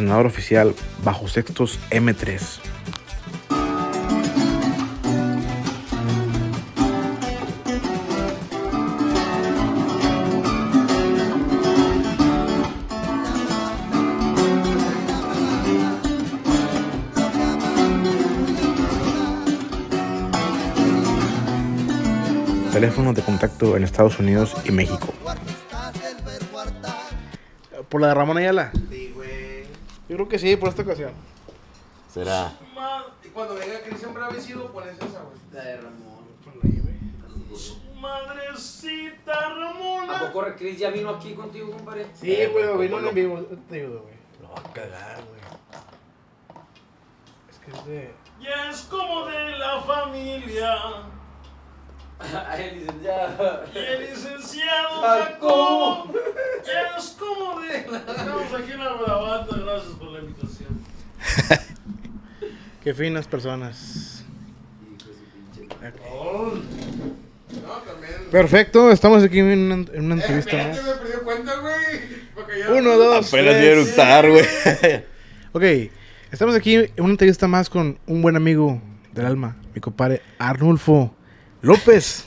senador oficial bajo sextos M3. teléfonos de contacto en Estados Unidos y México. Por la de Ramón Ayala creo que sí, por esta ocasión. Será. Cuando venga Cristian Bravecido, lo por esa, güey? La de Ramón. Madrecita Ramona. ¿A poco Cris ya vino aquí contigo, compadre? Sí, güey, eh, vino en vivo. Te ayudo, güey. Lo va a cagar, güey. Es que es de. Ya es como de la familia el licenciado. Y el licenciado Jacobo. Ya es como de. Estamos aquí en la gracias por la invitación. Qué finas personas. No, Perfecto, estamos aquí en una, en una eh, entrevista. Eh, me cuenta, güey. Uno, dos. Apenas voy a eructar, güey. ok, estamos aquí en una entrevista más con un buen amigo del alma, mi compadre Arnulfo. López.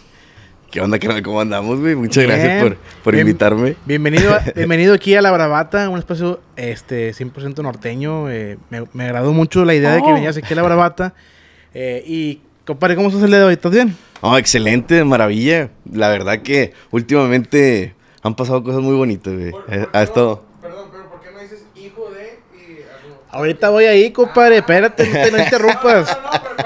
¿Qué onda, carnal? ¿Cómo andamos, güey? Muchas gracias por, invitarme. Bienvenido, bienvenido aquí a La Bravata, un espacio este, 100% norteño. Eh, me, me, agradó mucho la idea de que oh. vinieras aquí a La Bravata. Eh, y, compadre, ¿cómo estás el día de hoy? ¿Estás bien? Oh, excelente, maravilla. La verdad que últimamente han pasado cosas muy bonitas, güey. Eh, perdón, pero ¿por qué no dices hijo de...? Ahorita voy ahí, compadre. Espérate, no, interrumpas.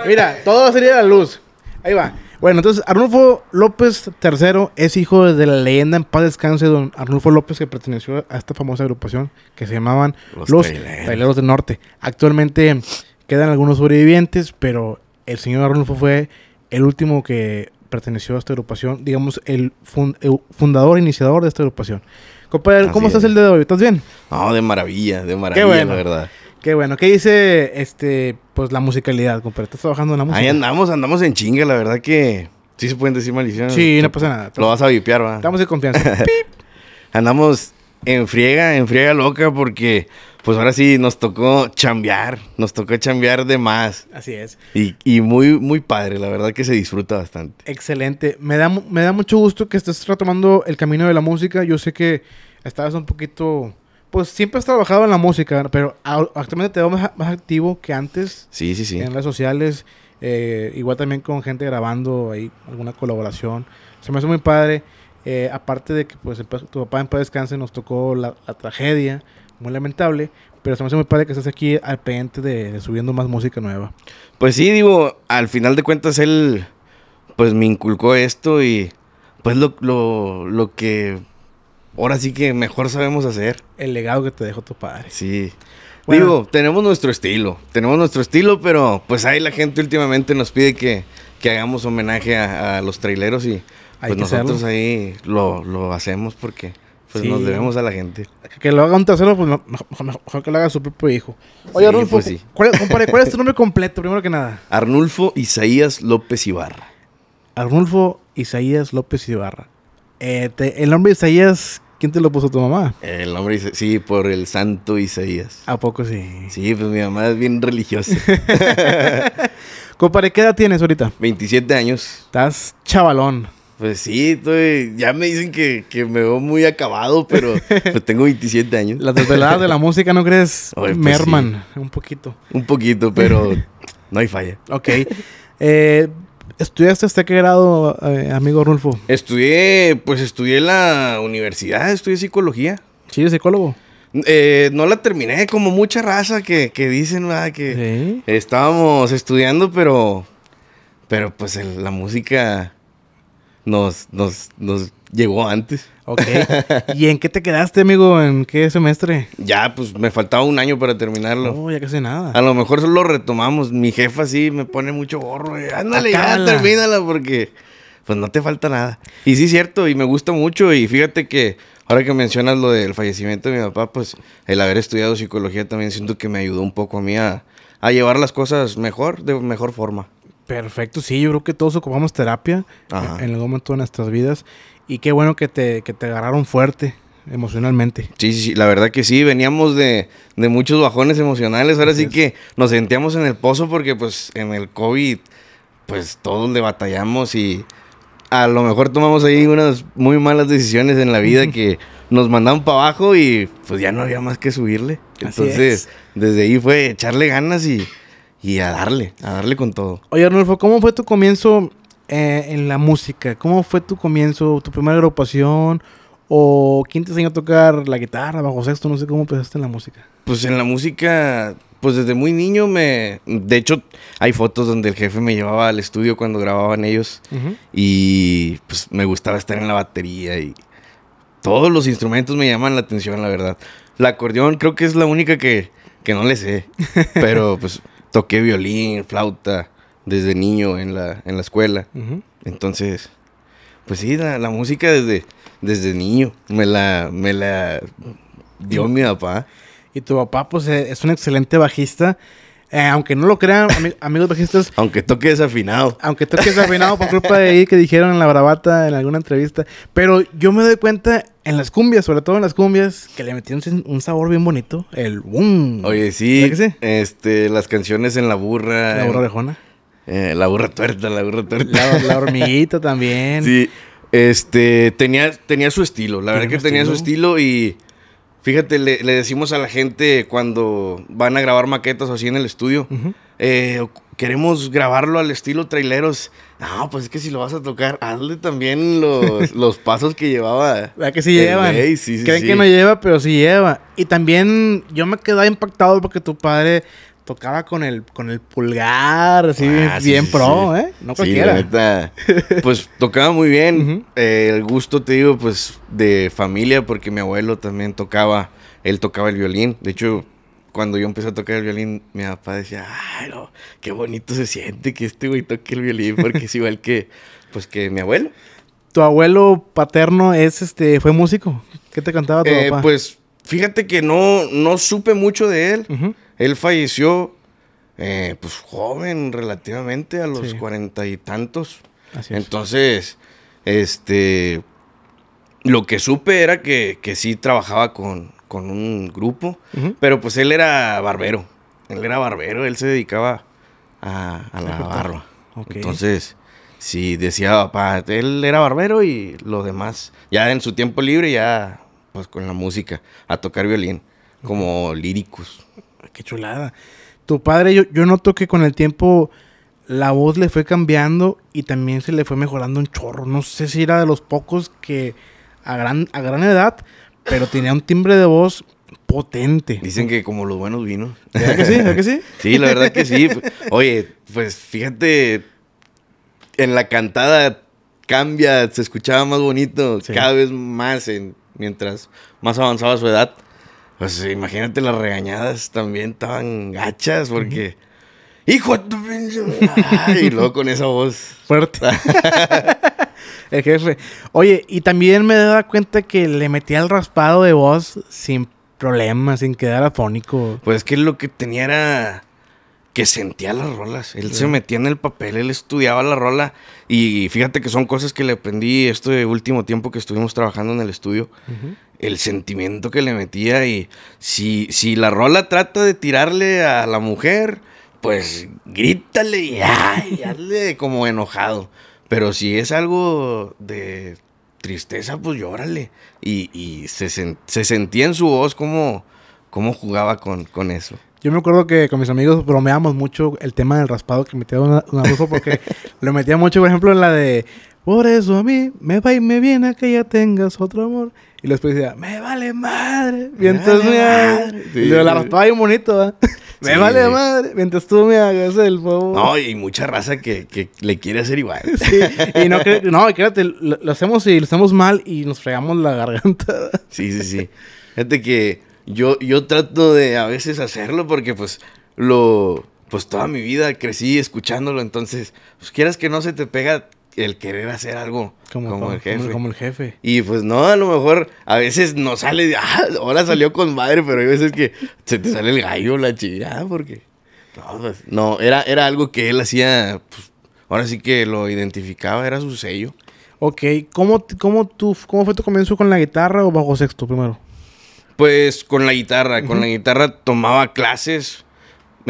Mira, todo sería la luz. Ahí va. Bueno, entonces Arnulfo López III es hijo de la leyenda en paz descanse don Arnulfo López que perteneció a esta famosa agrupación que se llamaban Los, Baileros del Norte. Actualmente quedan algunos sobrevivientes, pero el señor Arnulfo fue el último que perteneció a esta agrupación, digamos, el, fundador, iniciador de esta agrupación. Compadre, ¿cómo estás el día de hoy? ¿Estás bien? No, de maravilla, de maravilla, la verdad. Qué bueno. ¿Qué dice este pues la musicalidad, compadre? ¿Estás trabajando en la música? Ahí andamos, andamos en chinga, la verdad que sí se pueden decir maldiciones. Sí, no pasa nada. Lo vas a vipear, va. Estamos en confianza. andamos en friega, en friega loca porque pues ahora sí nos tocó chambear, nos tocó chambear de más. Así es. Y, muy, muy padre, la verdad que se disfruta bastante. Excelente. Me da, me da mucho gusto que estés retomando el camino de la música. Yo sé que estabas un poquito pues siempre has trabajado en la música, pero actualmente te veo más, activo que antes. Sí, sí, sí. En redes sociales, eh, igual también con gente grabando ahí alguna colaboración. Se me hace muy padre. Eh, aparte de que pues tu papá en paz descanse nos tocó la, tragedia, muy lamentable, pero se me hace muy padre que estés aquí al pendiente de, de, subiendo más música nueva. Pues sí, digo, al final de cuentas él pues me inculcó esto y pues lo, lo, lo que ahora sí que mejor sabemos hacer. El legado que te dejó tu padre. Sí. Digo, tenemos nuestro estilo, tenemos nuestro estilo, pero pues ahí la gente últimamente nos pide que, que hagamos homenaje a, los traileros y pues nosotros ahí lo, hacemos porque pues nos debemos a la gente. Que lo haga un tercero, pues mejor, que lo haga su propio hijo. Oye, Arnulfo, pues ¿cuál, es tu nombre completo, primero que nada? Arnulfo Isaías López Ibarra. Arnulfo Isaías López Ibarra. Eh, el nombre de Isaías ¿Quién te lo puso tu mamá? El nombre, sí, por el santo Isaías. ¿A poco sí? Sí, pues mi mamá es bien religiosa. Compare, ¿qué edad tienes ahorita? 27 años. Estás chavalón. Pues sí, estoy, ya me dicen que, me veo muy acabado, pero pues tengo 27 años. La desveladas de la música, ¿no crees? Pues Merman, un poquito. Un poquito, pero no hay falla. Ok. Eh, ¿Estudiaste hasta qué grado, eh, amigo Rulfo? Estudié, pues estudié la universidad, estudié psicología. ¿Sí, psicólogo? Eh, no la terminé, como mucha raza que, dicen ¿verdad? que estábamos estudiando, pero, pero pues la música nos, nos, nos llegó antes. Ok. ¿Y en qué te quedaste, amigo? ¿En qué semestre? Ya, pues me faltaba un año para terminarlo. No, oh, ya casi nada. A lo mejor solo retomamos. Mi jefa sí me pone mucho gorro. Ándale, ya termínala porque pues no te falta nada. Y sí, cierto, y me gusta mucho. Y fíjate que ahora que mencionas lo del fallecimiento de mi papá, pues el haber estudiado psicología también siento que me ayudó un poco a mí a, llevar las cosas mejor, de mejor forma. Perfecto, sí, yo creo que todos ocupamos terapia en algún momento de nuestras vidas. Y qué bueno que te, te agarraron fuerte emocionalmente. Sí, sí, la verdad que sí, veníamos de, muchos bajones emocionales, ahora sí, que nos sentíamos en el pozo porque pues en el COVID pues todos le batallamos y a lo mejor tomamos ahí unas muy malas decisiones en la vida que nos mandaron para abajo y pues ya no había más que subirle. Entonces, desde ahí fue echarle ganas y, y a darle, a darle con todo. Oye Arnulfo, ¿cómo fue tu comienzo eh, en la música? ¿Cómo fue tu comienzo, tu primera agrupación? ¿O quién te enseñó a tocar la guitarra, bajo sexto? No sé cómo empezaste en la música. Pues en la música, pues desde muy niño me... De hecho, hay fotos donde el jefe me llevaba al estudio cuando grababan ellos. Y pues me gustaba estar en la batería y... Todos los instrumentos me llaman la atención, la verdad. La acordeón creo que es la única que, que no le sé. Pero pues toqué violín, flauta, desde niño en la, en la escuela. Entonces, pues sí, la, música desde, desde niño me la, me la dio mi papá. Y tu papá, pues, eh, es un excelente bajista. Eh, aunque no lo crean, amigos bajistas. aunque toque desafinado. Aunque toque desafinado por culpa de ahí que dijeron en la bravata en alguna entrevista. Pero yo me doy cuenta en las cumbias, sobre todo en las cumbias, que le metieron un sabor bien bonito. El boom. Oye, sí. Este, las canciones en la burra. La burra de orejona. Eh, la burra tuerta, la burra tuerta. La, hormiguita también. Sí. Este, tenía, tenía su estilo, la verdad que tenía su estilo y fíjate, le, decimos a la gente cuando van a grabar maquetas o así en el estudio, eh, queremos grabarlo al estilo traileros. No, pues es que si lo vas a tocar, hazle también los, pasos que llevaba. que sí lleva Creen que no lleva, pero sí lleva. Y también yo me quedé impactado porque tu padre tocaba con el, con el pulgar, así ah, bien, pro, ¿eh? No cualquiera. neta, pues tocaba muy bien. Eh, el gusto, te digo, pues de familia, porque mi abuelo también tocaba, él tocaba el violín. De hecho, cuando yo empecé a tocar el violín, mi papá decía, ay, qué bonito se siente que este güey toque el violín, porque es igual que, pues que mi abuelo. ¿Tu abuelo paterno es, este, fue músico? ¿Qué te cantaba tu eh, Pues, fíjate que no, no supe mucho de él. Él falleció, eh, pues joven relativamente, a los cuarenta y tantos. Así Entonces, este, lo que supe era que, que sí trabajaba con, con un grupo, pero pues él era barbero. Él era barbero, él se dedicaba a, la barba. Entonces, sí, decía papá, él era barbero y los demás, ya en su tiempo libre, ya pues con la música, a tocar violín, como líricos qué chulada. Tu padre, yo, noto que con el tiempo la voz le fue cambiando y también se le fue mejorando un chorro. No sé si era de los pocos que a gran, a gran edad, pero tenía un timbre de voz potente. Dicen que como los buenos vinos. ¿Verdad que sí? que sí? la verdad que sí. Oye, pues fíjate, en la cantada cambia, se escuchaba más bonito, cada vez más en, mientras más avanzaba su edad. Pues imagínate las regañadas también estaban gachas porque... ¡Hijo de Y luego con esa voz. Fuerte. el jefe. Oye, y también me daba cuenta que le metía el raspado de voz sin problema, sin quedar afónico. Pues que lo que tenía era que sentía las rolas. Él se metía en el papel, él estudiaba la rola. Y fíjate que son cosas que le aprendí este último tiempo que estuvimos trabajando en el estudio. Ajá el sentimiento que le metía y si, si la rola trata de tirarle a la mujer, pues grítale y, hazle como enojado. Pero si es algo de tristeza, pues llórale. Y, se, sentía en su voz como, como jugaba con, eso. Yo me acuerdo que con mis amigos bromeamos mucho el tema del raspado que metía un Abrujo porque lo metía mucho, por ejemplo, en la de por eso a mí me va y me viene a que ya tengas otro amor. Y después decía, me vale madre. Mientras me, la raspaba bien bonito, ¿eh? Me vale madre. Mientras tú me hagas el favor. No, y mucha raza que, que le quiere hacer igual. Sí. Y no, no créate, lo, hacemos y lo hacemos mal y nos fregamos la garganta. Sí, sí, sí. Fíjate que yo, yo trato de a veces hacerlo porque pues lo pues toda mi vida crecí escuchándolo, entonces, pues quieras que no se te pega el querer hacer algo como, el jefe. Y pues no, a lo mejor a veces no sale, ah, ahora salió con madre, pero hay veces que se te sale el gallo, la chillada porque... Pues, no, era, era algo que él hacía, pues, ahora sí que lo identificaba, era su sello. Ok, ¿Cómo, cómo, tú, ¿cómo fue tu comienzo con la guitarra o bajo sexto primero? Pues con la guitarra, con la guitarra tomaba clases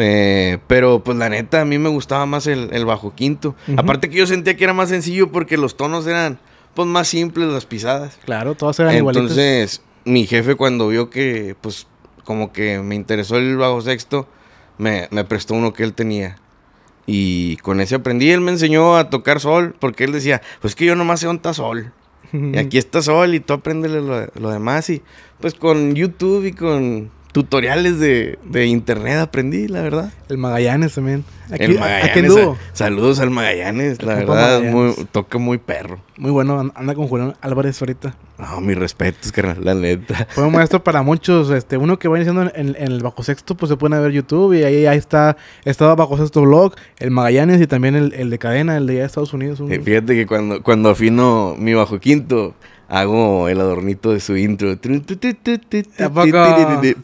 eh, pero pues la neta, a mí me gustaba más el, bajo quinto. Aparte que yo sentía que era más sencillo porque los tonos eran pues más simples las pisadas. Claro, todas eran iguales. Entonces, mi jefe cuando vio que pues como que me interesó el bajo sexto, me, prestó uno que él tenía. Y con ese aprendí, él me enseñó a tocar sol, porque él decía, pues que yo nomás sé onta sol. y aquí está sol y tú aprendes lo, lo demás. Y pues con YouTube y con tutoriales de, internet aprendí, la verdad. El Magallanes también. el Magallanes. saludos al Magallanes, la verdad, Muy, toca muy perro. Muy bueno, anda con Julián Álvarez ahorita. No, mis respetos, carnal, la neta. Fue un maestro para muchos, este, uno que va iniciando en, el Bajo Sexto, pues se pueden ver YouTube y ahí, ahí está, estaba Bajo Sexto Blog, el Magallanes y también el, de cadena, el de Estados Unidos. Fíjate que cuando, cuando afino mi Bajo Quinto, hago el adornito de su intro.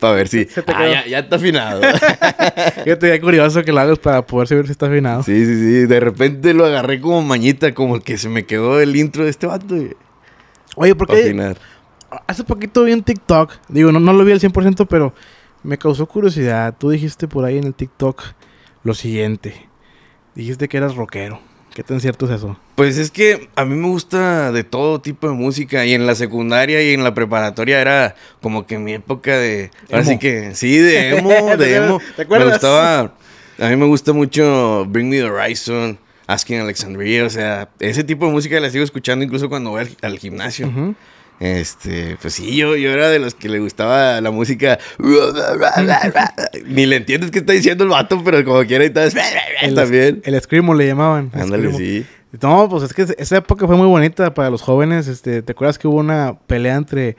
Para ver si. Ah, ya, está afinado. Yo estoy curioso que lo hagas para poder saber si está afinado. Sí, sí, sí. De repente lo agarré como mañita, como que se me quedó el intro de este vato. Oye, ¿por qué? Hace poquito vi un TikTok. Digo, no, no lo vi al 100%, pero me causó curiosidad. Tú dijiste por ahí en el TikTok lo siguiente: dijiste que eras rockero. ¿Qué tan cierto es eso? Pues es que a mí me gusta de todo tipo de música y en la secundaria y en la preparatoria era como que mi época de... Ahora que... Sí, de emo, de emo. ¿Te acuerdas? Me gustaba... A mí me gusta mucho Bring Me The Horizon, Asking Alexandria, o sea, ese tipo de música la sigo escuchando incluso cuando voy al, gimnasio. Este, pues sí, yo, era de los que le gustaba la música. Ni le entiendes qué está diciendo el vato, pero como quiera y tal. El, también. El Screamo le llamaban. Ándale, sí. No, pues es que esa época fue muy bonita para los jóvenes. Este, ¿te acuerdas que hubo una pelea entre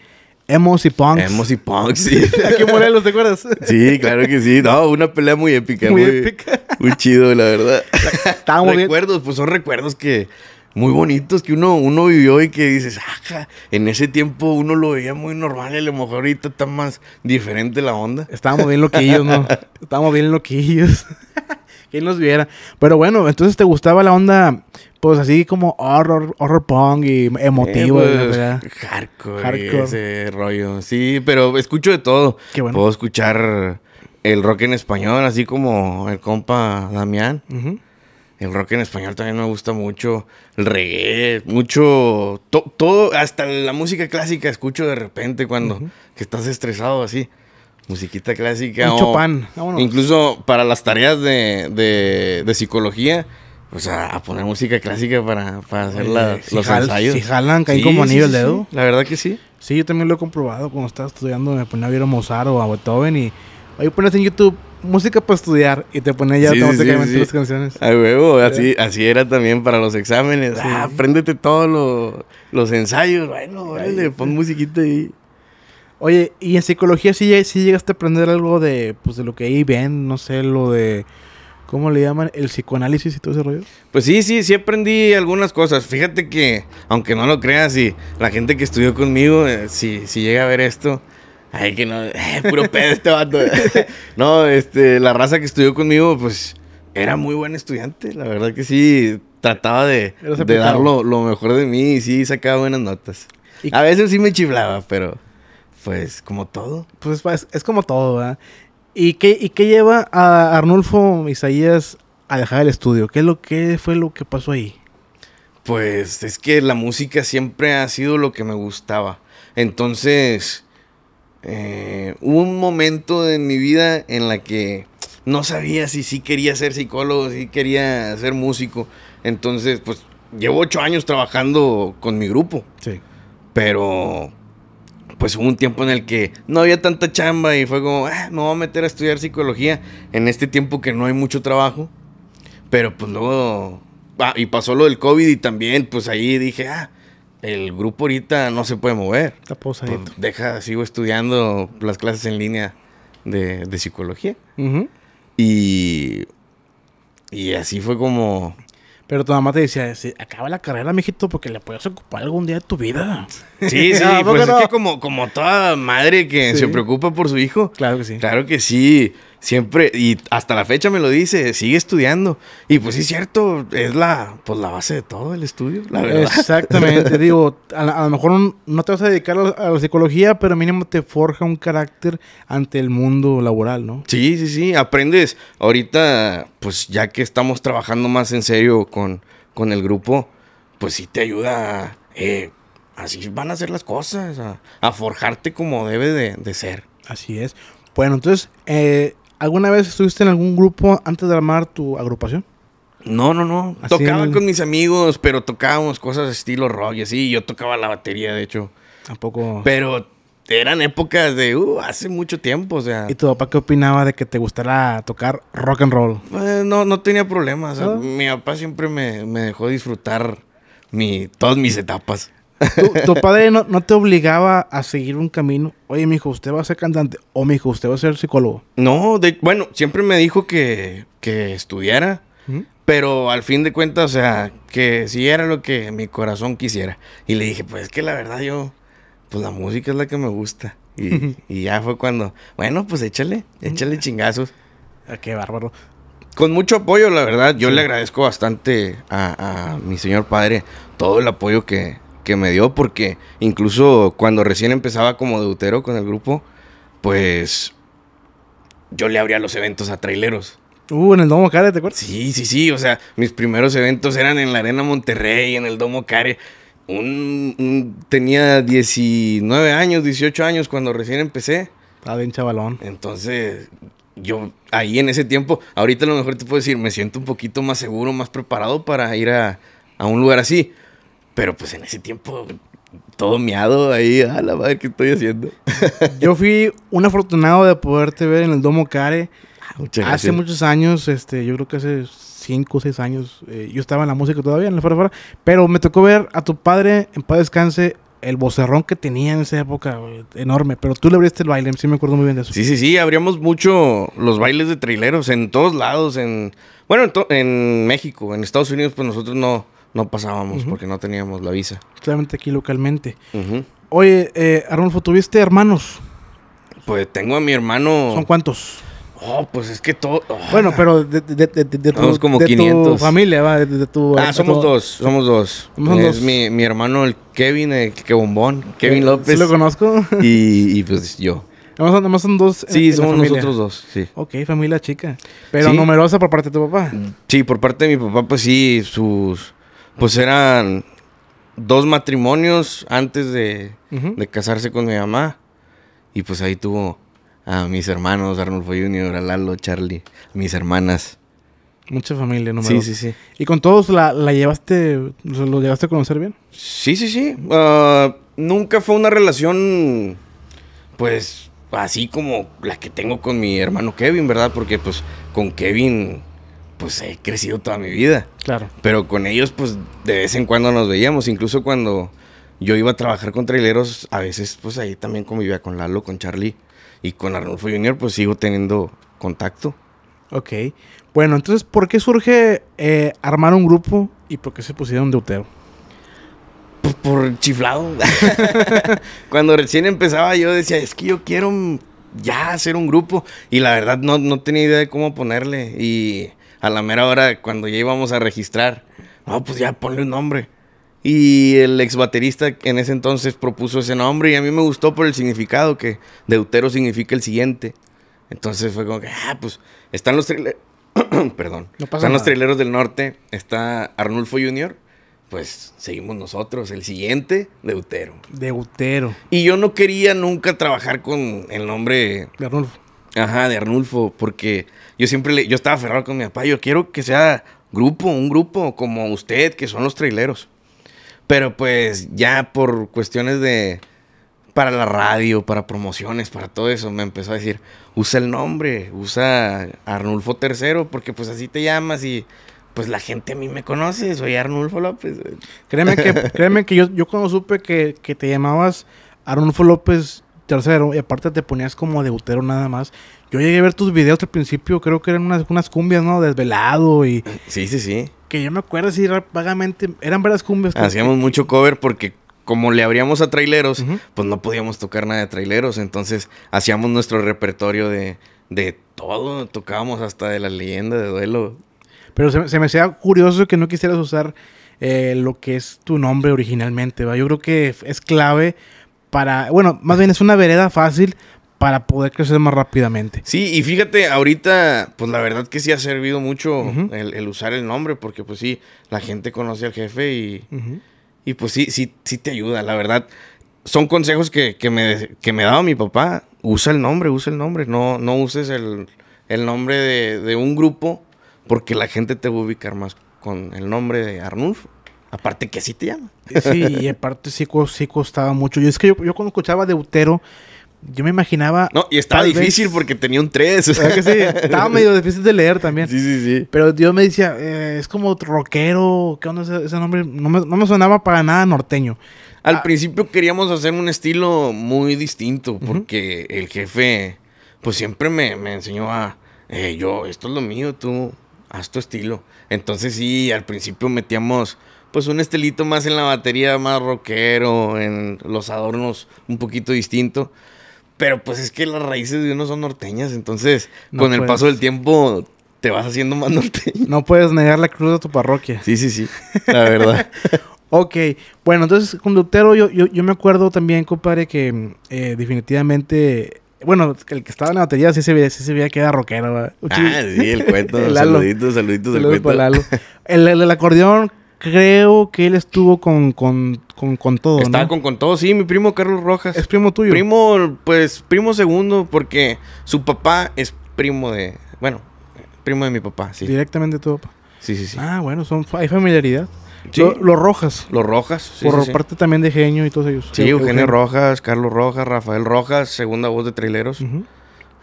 Emos y punks. Emos y punk sí. Aquí Morelos, ¿te acuerdas? Sí, claro que sí. No, una pelea muy épica. Muy, épica. Muy chido, la verdad. Estábamos recuerdos, pues son recuerdos que muy bonitos que uno, uno vivió y que dices, ajá, en ese tiempo uno lo veía muy normal y a lo mejor ahorita está más diferente la onda. Estábamos bien loquillos, ¿no? Estábamos bien loquillos. Que nos viera? Pero bueno, entonces te gustaba la onda, pues así como horror, horror punk y emotivo. Eh, pues, ¿verdad? hardcore, ese rollo. Sí, pero escucho de todo. Qué bueno. Puedo escuchar el rock en español, así como el compa Damián. El rock en español también me gusta mucho. El reggae, mucho. todo, hasta la música clásica escucho de repente cuando estás estresado así. Musiquita clásica. Mucho o pan. Incluso para las tareas de, psicología. O sea, a poner música clásica para, hacer los ensayos. jalan, caen como anillo dedo. La verdad que sí. Sí, yo también lo he comprobado cuando estaba estudiando. Me ponía a ver a Mozart o a Beethoven y. Ahí pones en YouTube música para estudiar y te ponía ya sí, automáticamente sí, las canciones. Ay, huevo, así, así era también para los exámenes. Ah, apréndete todos los ensayos. Bueno, le pon musiquita ahí. Oye, ¿y en psicología sí, sí llegaste a aprender algo de, pues, de lo que ahí ven? No sé, lo de... ¿Cómo le llaman? ¿El psicoanálisis y todo ese rollo? Pues sí, sí, sí aprendí algunas cosas. Fíjate que, aunque no lo creas, y la gente que estudió conmigo, eh, si, si llega a ver esto, Ay, que no, eh, puro pedo este vato. no, este, la raza que estudió conmigo, pues era muy buen estudiante, la verdad que sí, trataba de, de dar lo, mejor de mí y sí sacaba buenas notas. a veces sí me chiflaba, pero pues como todo. Pues, pues es, como todo, ¿verdad? ¿Y qué, ¿Y qué lleva a Arnulfo Isaías a dejar el estudio? ¿Qué, lo, ¿Qué fue lo que pasó ahí? Pues es que la música siempre ha sido lo que me gustaba. Entonces, eh, hubo un momento en mi vida en la que no sabía si sí quería ser psicólogo, si quería ser músico. Entonces, pues llevo ocho años trabajando con mi grupo. Sí. Pero, pues hubo un tiempo en el que no había tanta chamba y fue como, ah, me voy a meter a estudiar psicología en este tiempo que no hay mucho trabajo. Pero pues luego, ah, y pasó lo del COVID y también, pues ahí dije, ah, el grupo ahorita no se puede mover. Está posadito. Pues, deja, sigo estudiando las clases en línea de, psicología. Y. Y así fue como. Pero tu mamá te decía, acaba la carrera, mijito, porque le puedes ocupar algún día de tu vida. Sí, sí, pues como, como toda madre que se preocupa por su hijo. Claro que sí. Claro que sí siempre, y hasta la fecha me lo dice, sigue estudiando. Y pues sí es cierto, es la, pues, la base de todo el estudio, la verdad. Exactamente, digo, a, lo mejor no, te vas a dedicar a la, psicología, pero mínimo te forja un carácter ante el mundo laboral, ¿no? Sí, sí, sí, aprendes. Ahorita, pues ya que estamos trabajando más en serio con, con el grupo, pues sí te ayuda, eh, así van a ser las cosas, a, forjarte como debe de, ser. Así es. Bueno, entonces, eh, ¿Alguna vez estuviste en algún grupo antes de armar tu agrupación? No, no, no. tocaba con mis amigos, pero tocábamos cosas estilo rock y así. Yo tocaba la batería, de hecho. Tampoco. Pero eran épocas de uh, hace mucho tiempo, o sea. ¿Y tu papá qué opinaba de que te gustara tocar rock and roll? Eh, no, no tenía problemas. mi papá siempre me, me dejó disfrutar mi, todas mis etapas. ¿Tu, padre no, te obligaba a seguir un camino? Oye, mijo, usted va a ser cantante. O, mijo, usted va a ser psicólogo. No, bueno, siempre me dijo que, que estudiara. ¿Mm? Pero al fin de cuentas, o sea, que sí era lo que mi corazón quisiera. Y le dije, pues es que la verdad yo, pues la música es la que me gusta. Y, ya fue cuando, bueno, pues échale, échale mm. chingazos. Ah, qué bárbaro. Con mucho apoyo, la verdad. Yo le agradezco bastante a, a mi señor padre todo el apoyo que, que me dio, porque incluso cuando recién empezaba como deutero con el grupo, pues yo le abría los eventos a traileros. Uh, en el Domo Care, ¿te acuerdas? Sí, sí, sí. O sea, mis primeros eventos eran en la Arena Monterrey, en el Domo Care. Un, tenía 19 años, 18 años cuando recién empecé. Estaba bien chavalón. Entonces, yo ahí en ese tiempo, ahorita a lo mejor te puedo decir, me siento un poquito más seguro, más preparado para ir a, a un lugar así. Pero pues en ese tiempo, todo miado ahí, a ah, la madre, ¿qué estoy haciendo? Yo fui un afortunado de poderte ver en el Domo Care. Ah, hace muchos años, este, yo creo que hace cinco o seis años, eh, yo estaba en la música todavía, en la fara-fara. pero me tocó ver a tu padre, en paz descanse, el vocerrón que tenía en esa época, eh, enorme. Pero tú le abriste el baile, sí me acuerdo muy bien de eso. Sí, sí, sí, abríamos mucho los bailes de traileros en todos lados, en... Bueno, en México, en Estados Unidos, pues nosotros no no pasábamos porque no teníamos la visa. Solamente aquí localmente. Oye, eh, Arnulfo, ¿tuviste hermanos? Pues tengo a mi hermano. ¿Son cuántos? Oh, pues es que todo. Ah. bueno, pero de, de, de, de tu, como 500. familia, ¿va? De, tu, ah, somos dos, somos dos. es Mi, hermano, el Kevin, el eh, que bombón, eh, Kevin López. Sí, lo conozco. Y, y pues yo. además más son dos. Sí, somos nosotros dos, sí. Ok, familia chica. Pero numerosa por parte de tu papá. Sí, por parte de mi papá, pues sí, sus pues eran dos matrimonios antes de, casarse con mi mamá. Y pues ahí tuvo a mis hermanos, Arnulfo Junior, a Lalo, Charlie, mis hermanas. Mucha familia, ¿no? Sí, sí, sí. ¿Y con todos la, llevaste, lo llevaste a conocer bien? Sí, sí, sí. Ah, nunca fue una relación, pues, así como la que tengo con mi hermano Kevin, ¿verdad? Porque pues con Kevin pues he crecido toda mi vida. Claro. Pero con ellos, pues de vez en cuando nos veíamos. Incluso cuando yo iba a trabajar con traileros, a veces, pues ahí también convivía con Lalo, con Charlie y con Arnulfo Junior, pues sigo teniendo contacto. Ok. Bueno, entonces, ¿por qué surge eh, armar un grupo y por qué se pusieron deutero? Pues por chiflado. Cuando recién empezaba yo decía, es que yo quiero mm, ya hacer un grupo. Y la verdad no, no tenía idea de cómo ponerle. Y a la mera hora cuando ya íbamos a registrar. No, pues ya ponle un nombre. Y el ex baterista en ese entonces propuso ese nombre y a mí me gustó por el significado que Deutero significa el siguiente. Entonces fue como que, ah, pues están los perdón, están los traileros del norte, está Arnulfo Jr., pues seguimos nosotros, el siguiente, Deutero. Deutero. Y yo no quería nunca trabajar con el nombre... De Arnulfo. Ajá, de Arnulfo, porque yo siempre le, yo estaba aferrado con mi papá, yo quiero que sea grupo, un grupo como usted, que son los traileros. Pero pues ya por cuestiones de, para la radio, para promociones, para todo eso, me empezó a decir, usa el nombre, usa Arnulfo III, porque pues así te llamas y pues la gente a mí me conoce, soy Arnulfo López. Créeme que, créeme que yo, yo cuando supe que, que te llamabas Arnulfo López, tercero, y aparte te ponías como debutero nada más. Yo llegué a ver tus videos al principio, creo que eran unas, unas cumbias, ¿no? Desvelado y... Sí, sí, sí. Que yo me acuerdo así vagamente, eran varias cumbias. Hacíamos mucho cover porque como le abríamos a traileros, pues no podíamos tocar nada de traileros, entonces hacíamos nuestro repertorio de, de todo, tocábamos hasta de la leyenda de duelo. Pero se, me hacía curioso que no quisieras usar eh, lo que es tu nombre originalmente, ¿va? Yo creo que es clave para, bueno, más bien es una vereda fácil para poder crecer más rápidamente. Sí, y fíjate, ahorita, pues la verdad que sí ha servido mucho el, usar el nombre, porque pues sí, la gente conoce al jefe y, y pues sí, sí, sí te ayuda, la verdad. Son consejos que, que me, que me daba mi papá. Usa el nombre, usa el nombre. No, no uses el, nombre de, de, un grupo porque la gente te va a ubicar más con el nombre de Arnulfo. Aparte que sí te llama. Sí, y aparte sí, costaba mucho. Y es que yo, cuando escuchaba Deutero, yo me imaginaba. No, y estaba difícil porque tenía un 3. Estaba medio difícil de leer también. Sí, sí, sí. Pero Dios me decía, eh, es como rockero. ¿Qué onda ese, nombre? No me, sonaba para nada norteño. Al ah, principio queríamos hacer un estilo muy distinto porque el jefe, pues siempre me, me enseñó a. Eh, yo, esto es lo mío, tú haz tu estilo. Entonces sí, al principio metíamos pues un estelito más en la batería, más rockero, en los adornos un poquito distinto. Pero pues es que las raíces de uno son norteñas, entonces con el paso del tiempo te vas haciendo más norteño. No puedes negar la cruz de tu parroquia. Sí, sí, sí, la verdad. ok, bueno, entonces conductero, yo, me acuerdo también, compadre, que eh, definitivamente bueno, el que estaba en la batería sí se veía, sí se veía que era rockero. Ah, sí, el cuento. saluditos, saluditos, del cuento. el, acordeón, creo que él estuvo con, con, con, con todo. Estaba con, con todo, sí, mi primo Carlos Rojas. Es primo tuyo. Primo, pues primo segundo, porque su papá es primo de, bueno, primo de mi papá, sí. Directamente de tu papá. Sí, sí, sí. Ah, bueno, son, hay familiaridad. Sí. los Rojas. Los Rojas, sí, Por parte también de Genio y todos ellos. Sí, Eugenio, Rojas, Carlos Rojas, Rafael Rojas, segunda voz de Traileros.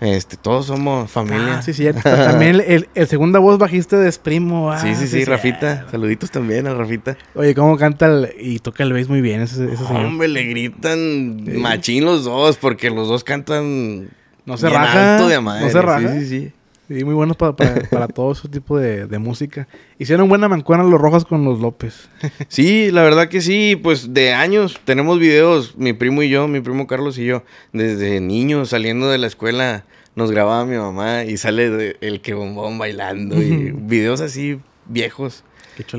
Este, todos somos familia. Ah, sí, sí. También el, segunda voz bajista de primo ah, sí, sí, sí, Rafita. Saluditos también a Rafita. Oye, cómo canta y toca el bass muy bien ese, señor. Hombre, le gritan machín los dos porque los dos cantan no se raja, No se raja. Sí, sí, sí. Sí, muy buenos para, para, todo ese tipo de, música. Hicieron buena mancuerna los Rojas con los López. sí, la verdad que sí, pues de años tenemos videos, mi primo y yo, mi primo Carlos y yo, desde niños saliendo de la escuela nos grababa mi mamá y sale el que bombón bailando y videos así viejos.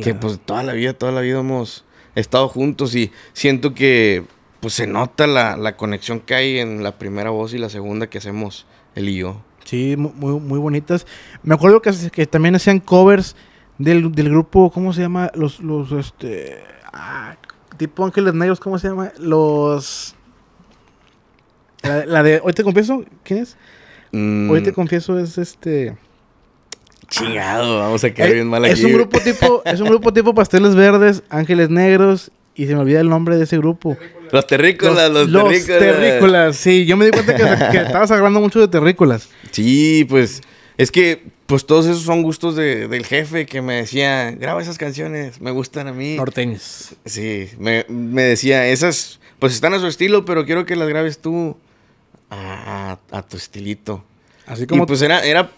que pues toda la vida, toda la vida hemos estado juntos y siento que pues se nota la, la conexión que hay en la primera voz y la segunda que hacemos él y yo. Sí, muy, muy bonitas. Me acuerdo que, que también hacían covers del, grupo, ¿cómo se llama? Los, los, este, ah, tipo Ángeles Negros, ¿cómo se llama? Los... La, de, hoy te confieso, ¿quién es? Mm. Hoy te confieso es este... Chingado, vamos a quedar bien mal aquí. Es un grupo tipo, es un grupo tipo Pasteles Verdes, Ángeles Negros y se me olvida el nombre de ese grupo. Los terrícolas, los, terrícolas. Los terrícolas, sí. Yo me di cuenta que, estabas hablando mucho de terrícolas. Sí, pues es que pues todos esos son gustos del jefe que me decía, graba esas canciones, me gustan a mí. Norteños. Sí, me, decía, esas pues están a su estilo, pero quiero que las grabes tú a, tu estilito. Así como... Y pues era, era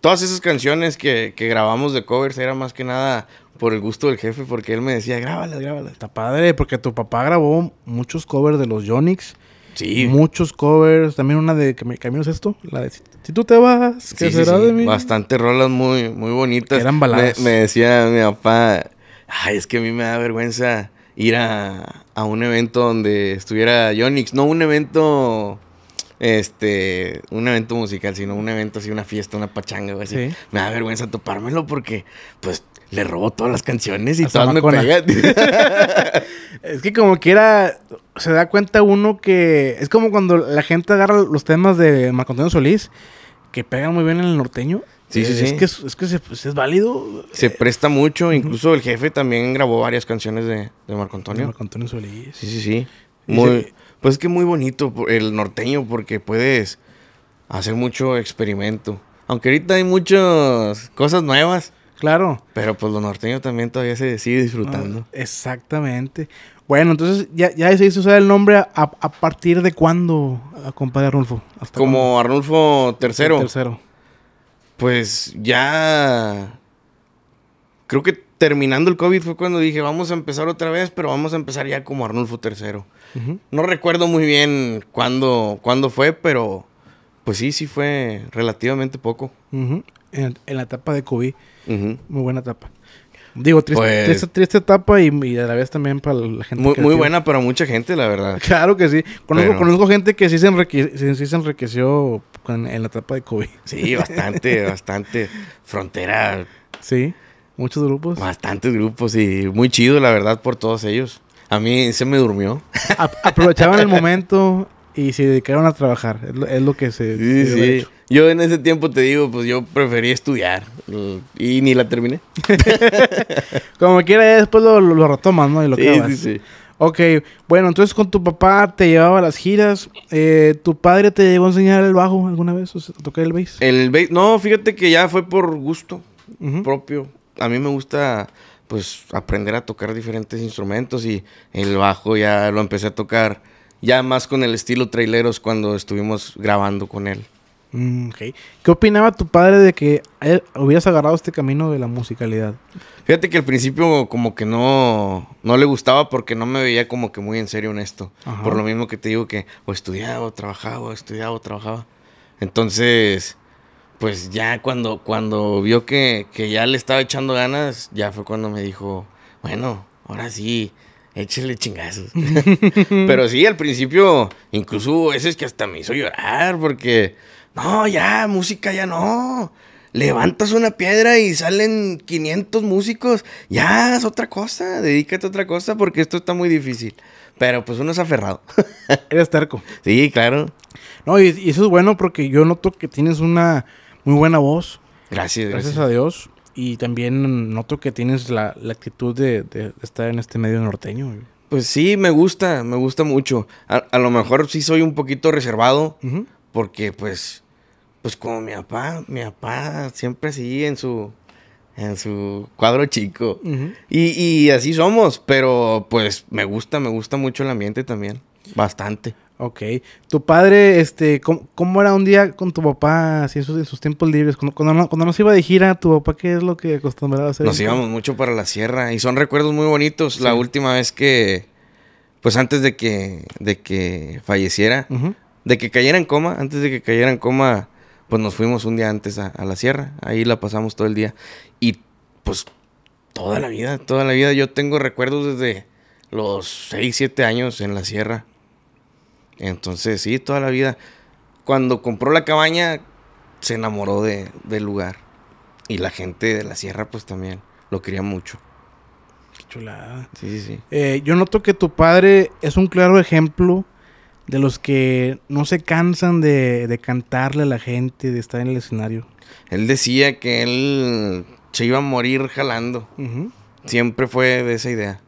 todas esas canciones que, que grabamos de covers, era más que nada por el gusto del jefe, porque él me decía, grábalas, grábalas. Está padre, porque tu papá grabó muchos covers de los Yonix. Sí. Muchos covers. También una de que me cambió esto, La de Si tú te vas, ¿qué será de mí? Bastante rolas muy, muy bonitas. eran baladas. Me, decía mi papá, ay, es que a mí me da vergüenza ir a, a un evento donde estuviera Yonix. No un evento... Este, un evento musical, sino un evento así, una fiesta, una pachanga, o Me da vergüenza topármelo porque, pues, le robó todas las canciones y es que como quiera, se da cuenta uno que es como cuando la gente agarra los temas de Marco Antonio Solís, que pegan muy bien en el norteño. Sí, sí, sí. Es que, pues, es, válido. Se eh, presta mucho. Incluso el jefe también grabó varias canciones de, de Marco Antonio. De Marco Antonio Solís. Sí, sí, sí. Muy, Pues es que muy bonito el norteño porque puedes hacer mucho experimento. Aunque ahorita hay muchas cosas nuevas. Claro. Pero pues los norteño también todavía se sigue disfrutando. Ah, exactamente. Bueno, entonces ya, ya se hizo usar el nombre a, partir de cuándo, ah, compadre Arnulfo. Como Arnulfo tercero. Tercero. Pues ya. Creo que terminando el COVID fue cuando dije, vamos a empezar otra vez, pero vamos a empezar ya como Arnulfo III. No recuerdo muy bien cuándo, cuándo fue, pero pues sí, sí fue relativamente poco. Ajá en, la etapa de COVID Muy buena etapa. Digo, triste, pues- etapa y, a la vez también para la gente. Muy, buena para mucha gente, la verdad. Claro que sí. Conozco, gente que sí se, enriqueció en la etapa de COVID. Sí, bastante, bastante. Frontera. Sí, muchos grupos. Bastantes grupos y muy chido, la verdad, por todos ellos. A mí se me durmió. aprovechaban el momento y se dedicaron a trabajar. Es lo, que se. Sí, Hecho. Yo en ese tiempo te digo, pues yo preferí estudiar y ni la terminé. Como quiera, después lo, lo, ¿no? Y lo sí, Sí, sí. Ok, bueno, entonces con tu papá te llevaba a las giras. Eh, ¿Tu padre te llegó a enseñar el bajo alguna vez? O sea, el bass? El bass, no, fíjate que ya fue por gusto propio. A mí me gusta, pues, aprender a tocar diferentes instrumentos y el bajo ya lo empecé a tocar ya más con el estilo traileros cuando estuvimos grabando con él. Mm, ¿Qué opinaba tu padre de que hubieras agarrado este camino de la musicalidad? Fíjate que al principio como que no, no le gustaba porque no me veía como que muy en serio en esto. Por lo mismo que te digo que o estudiaba, o trabajaba, o estudiaba, o trabajaba. Entonces, pues ya cuando, cuando vio que, ya le estaba echando ganas, ya fue cuando me dijo, bueno, ahora sí, Échale chingazos. Pero sí, al principio, incluso es que hasta me hizo llorar porque no, ya, música ya no. Levantas una piedra y salen 500 músicos. Ya, es otra cosa. Dedícate a otra cosa porque esto está muy difícil. Pero pues uno es aferrado. Eres terco. Sí, claro. No, y, eso es bueno porque yo noto que tienes una muy buena voz. Gracias, gracias. a Dios. Y también noto que tienes la, actitud de, estar en este medio norteño. Pues sí, me gusta, me gusta mucho. A, lo mejor sí soy un poquito reservado, porque pues, pues como mi papá, mi papá siempre sigue en su, en su cuadro chico. y, así somos, pero pues me gusta, me gusta mucho el ambiente también. Bastante. Ok. ¿Tu padre, este, cómo, era un día con tu papá, así en sus, en sus tiempos libres? Cuando, nos iba de gira, ¿tu papá qué es lo que acostumbraba hacer? Nos íbamos mucho para la sierra y son recuerdos muy bonitos. La última vez que, pues antes de que, de que falleciera, uh de que cayera en coma, antes de que cayera en coma, pues nos fuimos un día antes a, la sierra, ahí la pasamos todo el día. Y pues toda la vida, toda la vida, yo tengo recuerdos desde los 6, 7 años en la sierra. Entonces, sí, toda la vida. Cuando compró la cabaña, se enamoró de, del lugar. Y la gente de la sierra, pues también, lo quería mucho. Qué chulada. Sí, sí, sí. Eh, yo noto que tu padre es un claro ejemplo de los que no se cansan de, cantarle a la gente, de estar en el escenario. Él decía que él se iba a morir jalando. Siempre fue de esa idea,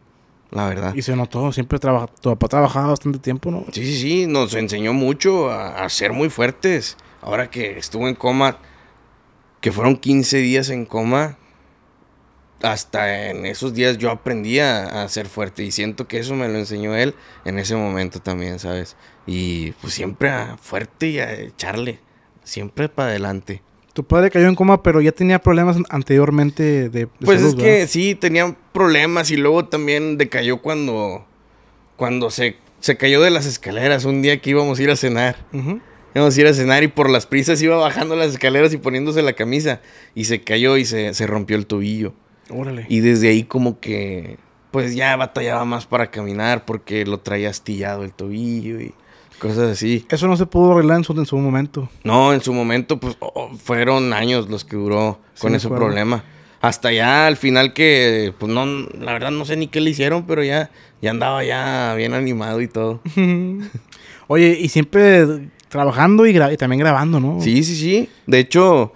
la verdad. Y se notó, siempre trabaja. tu papá trabajaba bastante tiempo, ¿no? Sí, sí, sí, nos enseñó mucho a, a, ser muy fuertes. Ahora que estuvo en coma, que fueron 15 días en coma, hasta en esos días yo aprendí a, ser fuerte y siento que eso me lo enseñó él en ese momento también, ¿sabes? Y pues siempre a fuerte y a echarle, siempre para adelante. Tu padre cayó en coma, pero ya tenía problemas anteriormente de, Pues es que sí, tenía problemas y luego también decayó cuando, cuando se, se cayó de las escaleras un día que íbamos a ir a cenar. Íbamos a ir a cenar y por las prisas iba bajando las escaleras y poniéndose la camisa y se cayó y se rompió el tobillo. Y desde ahí como que, pues ya batallaba más para caminar porque lo traía astillado el tobillo y cosas así. Eso no se pudo arreglar en su, momento. No, en su momento, pues fueron años los que duró con ese problema. Hasta ya al final que, pues no, la verdad no sé ni qué le hicieron, pero ya, ya andaba ya bien animado y todo. Oye, y siempre trabajando y, también grabando, ¿no? Sí, sí, sí. De hecho,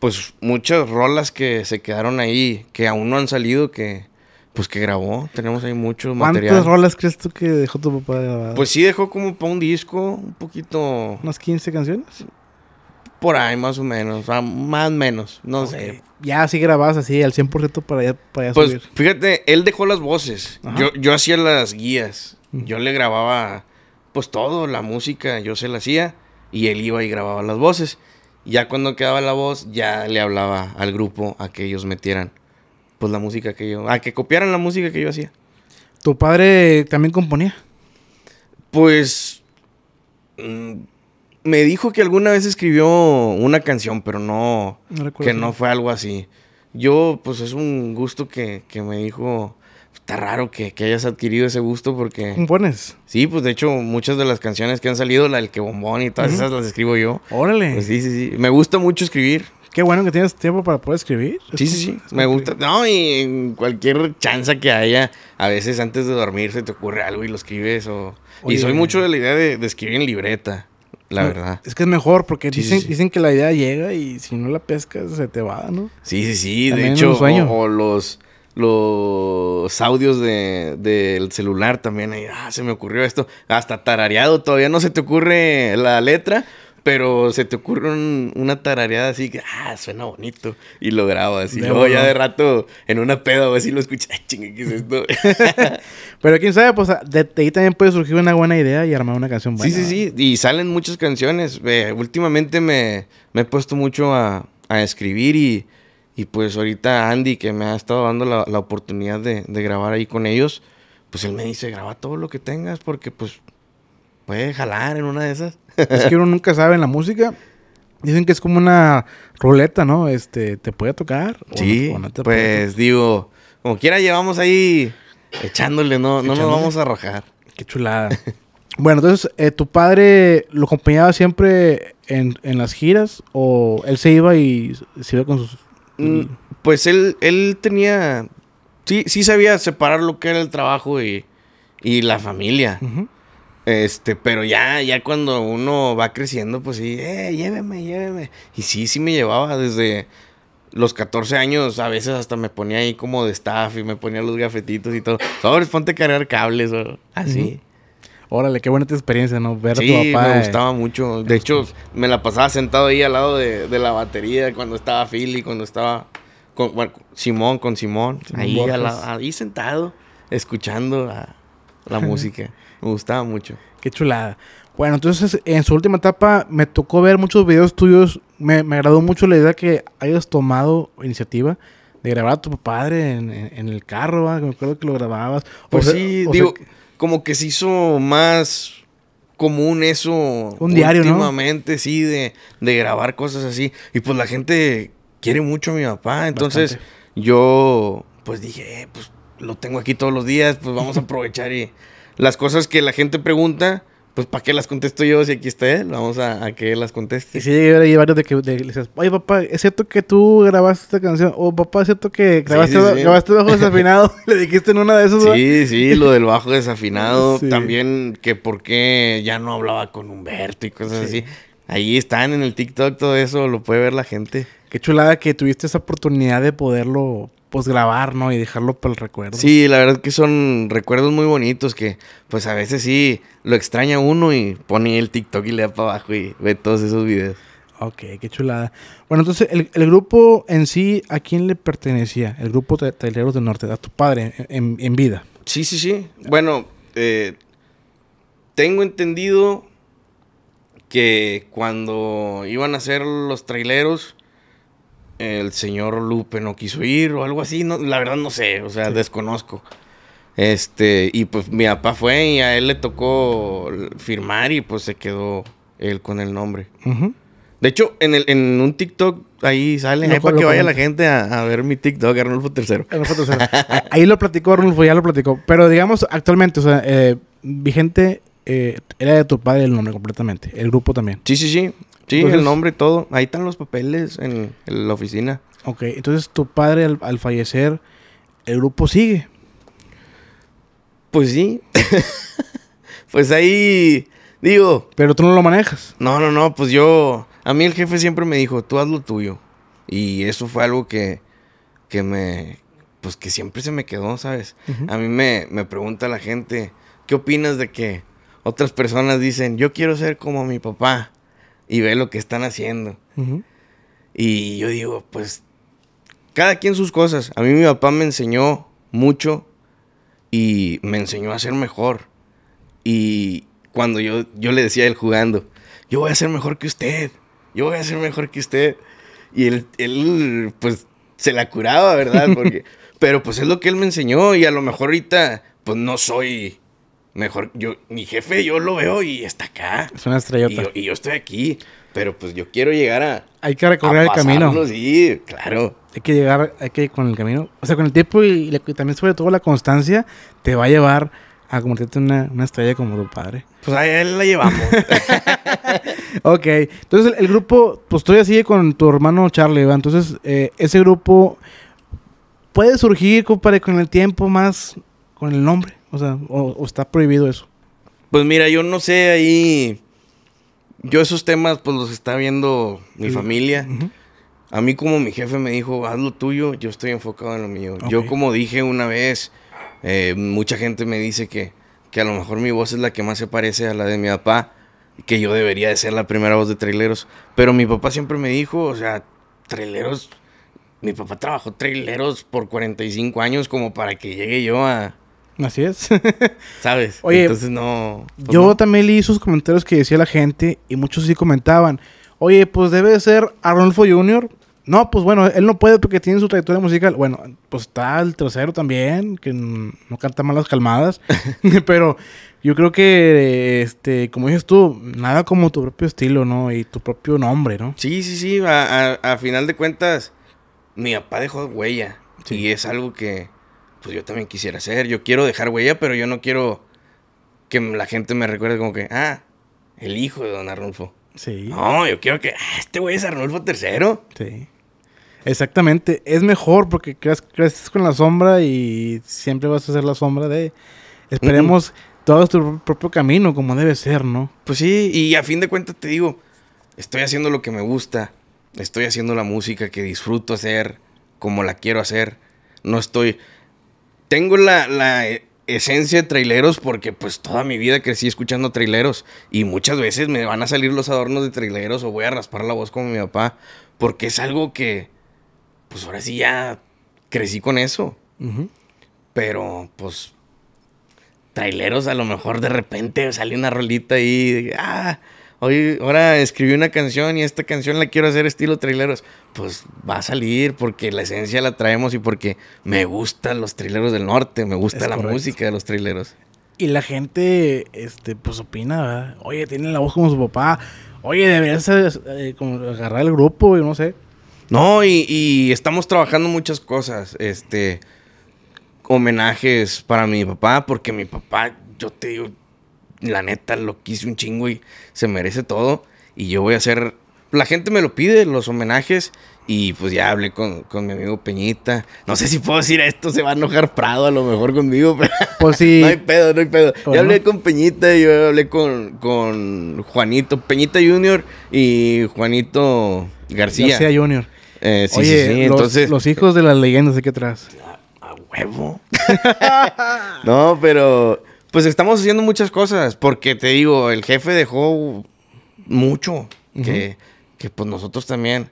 pues muchas rolas que se quedaron ahí, que aún no han salido, que pues que grabó. Tenemos ahí mucho material. ¿Cuántas rolas crees tú que dejó tu papá grabar? Pues sí, dejó como para un disco, un poquito. ¿Unas 15 canciones? Por ahí, más o menos. Ah, más o menos. No sé. Ya así grababas así, al 100% para allá, para pues, Fíjate, él dejó las voces. Yo, yo hacía las guías. Yo le grababa, pues todo, la música, yo se la hacía. Y él iba y grababa las voces. Ya cuando quedaba la voz, ya le hablaba al grupo a que ellos metieran pues la música que yo, a que copiaran la música que yo hacía. ¿Tu padre también componía? Pues mm, me dijo que alguna vez escribió una canción, pero no, no que no fue algo así. Yo, pues es un gusto que, que me dijo está raro que, hayas adquirido ese gusto porque... ¿Compones? Sí, pues de hecho muchas de las canciones que han salido, la del que bombón y todas esas las escribo yo. Órale. Pues sí, sí, sí. Me gusta mucho escribir. Qué bueno que tienes tiempo para poder escribir. Sí, sí, sí. Me gusta. No, y en cualquier chanza que haya, a veces antes de dormir se te ocurre algo y lo escribes. O... y soy mucho de la idea de, escribir en libreta. La mm, verdad. Es que es mejor porque dicen, que la idea llega y si no la pescas se te va, ¿no? Sí, sí, sí. de hecho, o, los los audios del de, celular también. Ahí, ah, se me ocurrió esto. Hasta tarareado, todavía no se te ocurre la letra, pero se te ocurre una tarareada así que, ah, suena bonito. Y lo grabo Y luego ya de rato, en una peda o así lo escuchas, chingue, ¿qué es esto? pero quién sabe, pues de, ahí también puede surgir una buena idea y armar una canción buena. Sí, sí, sí. Y salen muchas canciones. Eh, últimamente me, me he puesto mucho a escribir y y pues ahorita Andy, que me ha estado dando la, oportunidad de, grabar ahí con ellos, pues él me dice, graba todo lo que tengas porque pues puede jalar en una de esas. Es que uno nunca sabe en la música. Dicen que es como una ruleta, ¿no? Este, ¿te puede tocar? Sí, pues digo, como quiera llevamos ahí echándole, no, no nos vamos a arrojar. Qué chulada. bueno, entonces, eh, ¿tu padre lo acompañaba siempre en, en las giras o él se iba y se iba con sus Mm, pues él, él tenía. Sí, sí sabía separar lo que era el trabajo y, la familia. Este, pero ya, ya cuando uno va creciendo, pues sí, eh, lléveme, lléveme. Y sí, sí me llevaba desde los 14 años, a veces hasta me ponía ahí como de staff y me ponía los gafetitos y todo. Sobres, ponte a cargar cables o así. Órale, qué buena tu experiencia, ¿no? Ver a tu papá. Sí, me eh. gustaba mucho. De hecho, me la pasaba sentado ahí al lado de, la batería cuando estaba Philly, cuando estaba con, Simón, con Simón. ahí, sentado, escuchando la, música. me gustaba mucho. Qué chulada. Bueno, entonces en su última etapa me tocó ver muchos videos tuyos. Me, agradó mucho la idea que hayas tomado iniciativa de grabar a tu padre en, el carro, ¿verdad? Me acuerdo que lo grababas. Pues sí, digo, como que se hizo más común eso. Un diario, últimamente, sí, de, de grabar cosas así. Y pues la gente quiere mucho a mi papá. Entonces yo, pues dije, eh, pues lo tengo aquí todos los días, pues vamos a aprovechar y las cosas que la gente pregunta, pues ¿para qué las contesto yo si aquí está él? Vamos a, que las conteste. Y si varios de que le dices, oye papá, ¿es cierto que tú grabaste esta canción? O papá, ¿es cierto que grabaste, grabaste bajo desafinado? le dijiste en una de esas. Sí, sí, lo del bajo desafinado. También que por qué ya no hablaba con Humberto y cosas así. Ahí están en el TikTok, todo eso lo puede ver la gente. Qué chulada que tuviste esa oportunidad de poderlo pues grabar, ¿no? Y dejarlo para el recuerdo. Sí, la verdad que son recuerdos muy bonitos que pues a veces sí lo extraña uno y pone el TikTok y le da para abajo y ve todos esos videos. Ok, qué chulada. Bueno, entonces el, grupo en sí, ¿a quién le pertenecía? El grupo de Traileros del Norte, a tu padre en, vida. Sí, sí, sí. Bueno, eh, tengo entendido que cuando iban a hacer los traileros el señor Lupe no quiso ir o algo así, no, la verdad no sé, o sea, desconozco. Este, y pues mi papá fue y a él le tocó firmar y pues se quedó él con el nombre. De hecho, en, el, un TikTok ahí sale, para que vaya la gente a, ver mi TikTok, Arnulfo III. Arnulfo III. ahí lo platicó Arnulfo, ya lo platicó. Pero digamos, actualmente, o sea, eh, vigente eh, era de tu padre el nombre completamente, el grupo también. Sí, sí, sí. Sí, el nombre y todo. Ahí están los papeles en, la oficina. Ok, entonces tu padre al, fallecer, el grupo sigue. Pues sí. pues ahí digo. Pero tú no lo manejas. No, no, no. Pues yo. A mí el jefe siempre me dijo, tú haz lo tuyo. Y eso fue algo que, que me. Pues que siempre se me quedó, ¿sabes? A mí me, me pregunta la gente, ¿qué opinas de que otras personas dicen, yo quiero ser como mi papá? y ve lo que están haciendo. Y yo digo, pues, cada quien sus cosas. A mí mi papá me enseñó mucho y me enseñó a ser mejor. Y cuando yo, yo le decía a él jugando, yo voy a ser mejor que usted, yo voy a ser mejor que usted. Y él, él pues, se la curaba, ¿verdad? Porque, pero pues es lo que él me enseñó y a lo mejor ahorita, pues no soy Mejor, yo, mi jefe, yo lo veo y está acá. Es una estrellota. Y yo, y yo estoy aquí, pero pues yo quiero llegar a. Hay que recorrer el camino. Sí, claro. Hay que llegar, hay que con el camino. O sea, con el tiempo y, también, sobre todo, la constancia te va a llevar a convertirte en una, estrella como tu padre. Pues a él la llevamos. ok, entonces el, grupo, pues todavía sigue con tu hermano Charlie, Entonces, eh, ese grupo puede surgir, compadre, con el tiempo más, con el nombre. O sea, o, está prohibido eso. Pues mira, yo no sé ahí. Yo esos temas, pues los está viendo mi familia. A mí, como mi jefe me dijo, haz lo tuyo, yo estoy enfocado en lo mío. Yo, como dije una vez, eh, mucha gente me dice que, que a lo mejor mi voz es la que más se parece a la de mi papá, que yo debería de ser la primera voz de traileros. Pero mi papá siempre me dijo, o sea, traileros. Mi papá trabajó traileros por 45 años, como para que llegue yo a, Así es. ¿Sabes? Oye, entonces no. Pues yo también leí sus comentarios que decía la gente y muchos sí comentaban. Oye, pues debe ser Arnolfo Jr. No, pues bueno, él no puede porque tiene su trayectoria musical. Bueno, pues está el tercero también, que no canta malas calmadas. Pero yo creo que, este, como dices tú, nada como tu propio estilo, ¿no? Y tu propio nombre, ¿no? Sí, sí, sí. A, final de cuentas, mi papá dejó huella. Y es algo que, pues yo también quisiera ser, yo quiero dejar huella, pero yo no quiero que la gente me recuerde como que, ah, el hijo de don Arnulfo. Sí. No, yo quiero que, ah, este güey es Arnulfo III. Sí. Exactamente, es mejor porque creces, con la sombra y siempre vas a ser la sombra de... Esperemos todo tu propio camino como debe ser, ¿no? Pues sí, y a fin de cuentas te digo, estoy haciendo lo que me gusta, estoy haciendo la música que disfruto hacer, como la quiero hacer, no estoy tengo la, e, esencia de traileros porque pues toda mi vida crecí escuchando traileros y muchas veces me van a salir los adornos de traileros o voy a raspar la voz con mi papá porque es algo que pues ahora sí ya crecí con eso. Pero pues traileros a lo mejor de repente sale una rolita y... ah, hoy, ahora escribí una canción y esta canción la quiero hacer estilo traileros, pues va a salir porque la esencia la traemos y porque me gustan los traileros del norte, me gusta la música de los traileros. Y la gente, este, pues opina, ¿verdad? Oye, tiene la voz como su papá. Oye, deberías eh, agarrar el grupo, yo no sé. No, y, estamos trabajando muchas cosas. Este, homenajes para mi papá, porque mi papá, yo te digo, la neta lo quise un chingo y se merece todo. Y yo voy a hacer, la gente me lo pide, los homenajes. Y pues ya hablé con, con mi amigo Peñita. No sé si puedo decir esto, se va a enojar Prado a lo mejor conmigo. pues sí. no hay pedo, no hay pedo. Ya hablé con Peñita, y yo hablé con, con Juanito, Peñita Junior y Juanito García. García Junior. Eh, sí, sí, Los, Entonces, los hijos de las leyendas de qué atrás. a huevo. no, pero pues estamos haciendo muchas cosas, porque te digo, el jefe dejó mucho que, pues nosotros también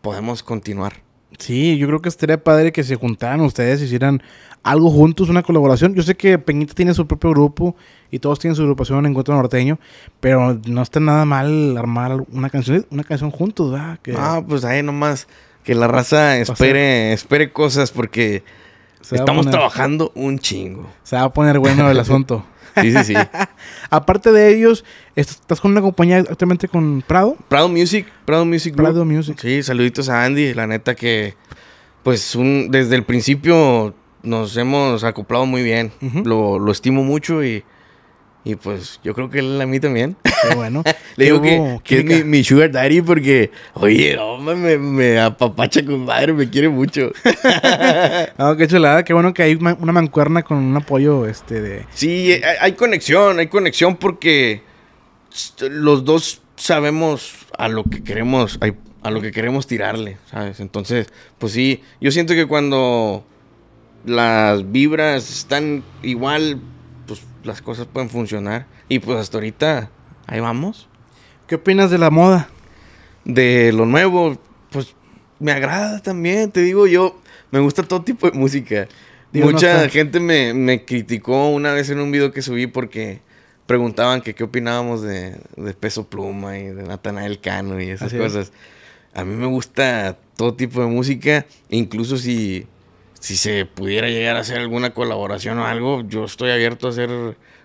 podemos continuar. Sí, yo creo que estaría padre que se juntaran ustedes, hicieran algo juntos, una colaboración. Yo sé que Peñita tiene su propio grupo y todos tienen su agrupación en Encuentro Norteño, pero no está nada mal armar una canción, una canción juntos, ¿verdad? Que... Ah, pues ahí nomás que la raza espere, espere cosas porque Estamos trabajando un chingo. Se va a poner bueno el asunto. sí, sí, sí. Aparte de ellos, estás con una compañía actualmente con Prado. Prado Music, Prado Music. Prado Music. Sí, saluditos a Andy. La neta que, pues, un, desde el principio nos hemos acoplado muy bien. lo estimo mucho y y pues yo creo que él a mí también. Qué bueno. Le digo que, que, es mi, sugar daddy porque, oye, hombre, me, apapacha con madre, me quiere mucho. no, qué chulada, qué bueno que hay una mancuerna con un apoyo este de... Sí, eh, hay, hay conexión, hay conexión porque los dos sabemos a lo que queremos, a lo que queremos tirarle, ¿sabes? Entonces, pues sí, yo siento que cuando las vibras están igual las cosas pueden funcionar. Y pues hasta ahorita, ahí vamos. ¿Qué opinas de la moda? De lo nuevo, pues me agrada también, te digo yo, me gusta todo tipo de música. Mucha gente me, me, criticó una vez en un video que subí porque preguntaban que qué opinábamos de, de Peso Pluma y de Natanael Cano y esas cosas. A mí me gusta todo tipo de música, incluso si si se pudiera llegar a hacer alguna colaboración o algo, yo estoy abierto a hacer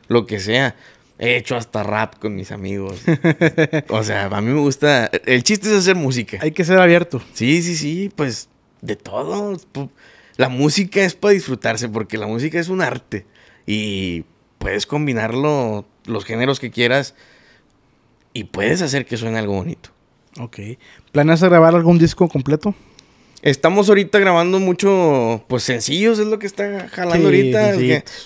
lo que sea. He hecho hasta rap con mis amigos. o sea, a mí me gusta. El chiste es hacer música. Hay que ser abierto. Sí, sí, sí, pues de todo. La música es para disfrutarse porque la música es un arte y puedes combinarlo los géneros que quieras y puedes hacer que suene algo bonito. Ok. ¿Planeas grabar algún disco completo? Estamos ahorita grabando mucho, pues sencillos, es lo que está jalando ahorita.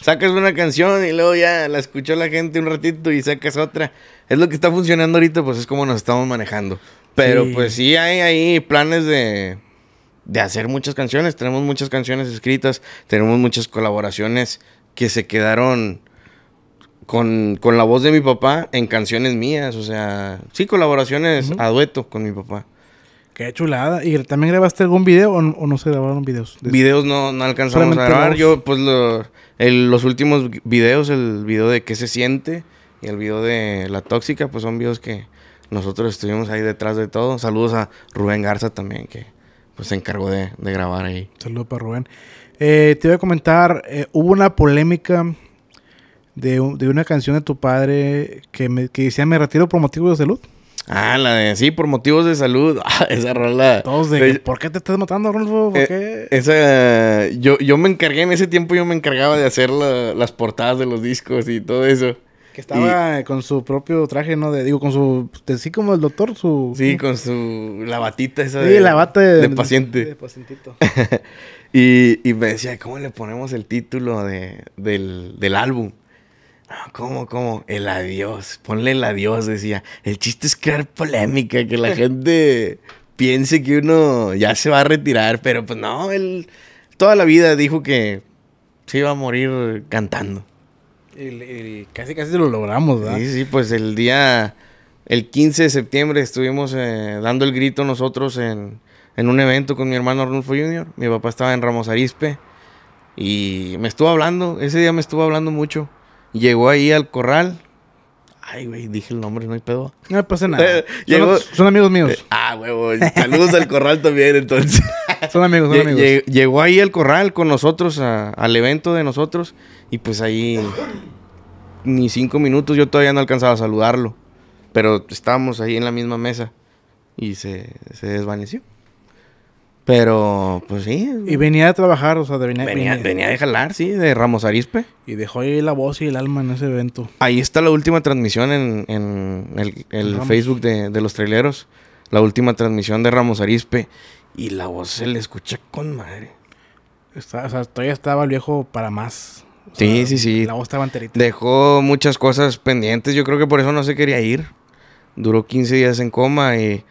sacas una canción y luego ya la escuchó la gente un ratito y sacas otra. Es lo que está funcionando ahorita, pues es como nos estamos manejando. Pero pues sí hay ahí planes de, de hacer muchas canciones. Tenemos muchas canciones escritas, tenemos muchas colaboraciones que se quedaron con, con la voz de mi papá en canciones mías. O sea, sí, colaboraciones a dueto con mi papá. Qué chulada. ¿Y también grabaste algún video o no, se grabaron videos? Videos no, no alcanzamos a grabar. Yo, pues, lo, los últimos videos, el video de qué se siente y el video de la tóxica, pues son videos que nosotros estuvimos ahí detrás de todo. Saludos a Rubén Garza también, que pues se encargó de, de grabar ahí. Saludos para Rubén. Eh, te voy a comentar, eh, hubo una polémica de, una canción de tu padre que, me, que decía, me retiro por motivo de salud. Ah, la de sí, por motivos de salud. Ah, esa rola. Todos de, pues, ¿por qué te estás matando, Rolfo? ¿Por eh, qué? Esa, yo, yo me encargué, en ese tiempo yo me encargaba de hacer las portadas de los discos y todo eso. Que estaba con su propio traje, ¿no? digo, con su. sí, como el doctor, su. Sí, con su. La batita esa. Sí, de, la bata de, paciente. De, pacientito. y, y me decía, ¿cómo le ponemos el título del, del álbum? ¿Cómo, cómo? El adiós. Ponle el adiós, decía. El chiste es crear polémica, que la gente piense que uno ya se va a retirar, pero pues no, él toda la vida dijo que se iba a morir cantando. Y casi, casi lo logramos, ¿verdad? Sí, sí, pues el día, el 15 de septiembre estuvimos eh, dando el grito nosotros en, en un evento con mi hermano Arnulfo Jr. Mi papá estaba en Ramos Arispe y me estuvo hablando, ese día me estuvo hablando mucho Llegó ahí al corral. Ay, güey, dije el nombre, no hay pedo. No me pasa nada. son, amigos míos. Eh, ah, güey, Saludos al corral también, entonces. son amigos, son amigos. Llegó, ahí al corral con nosotros, al evento de nosotros. Y pues ahí, ni cinco minutos, yo todavía no alcanzaba a saludarlo. Pero estábamos ahí en la misma mesa. Y se desvaneció. Pero, pues sí. Y venía a trabajar, o sea, de venía, venía, venía, de jalar, sí, de Ramos Arispe. Y dejó ahí la voz y el alma en ese evento. Ahí está la última transmisión en, el, Facebook de, los traileros. La última transmisión de Ramos Arispe. Y la voz se le escuché con madre. Está, o sea, todavía estaba el viejo para más. sí, sí, sí. La voz estaba enterita. Dejó muchas cosas pendientes. Yo creo que por eso no se quería ir. Duró 15 días en coma y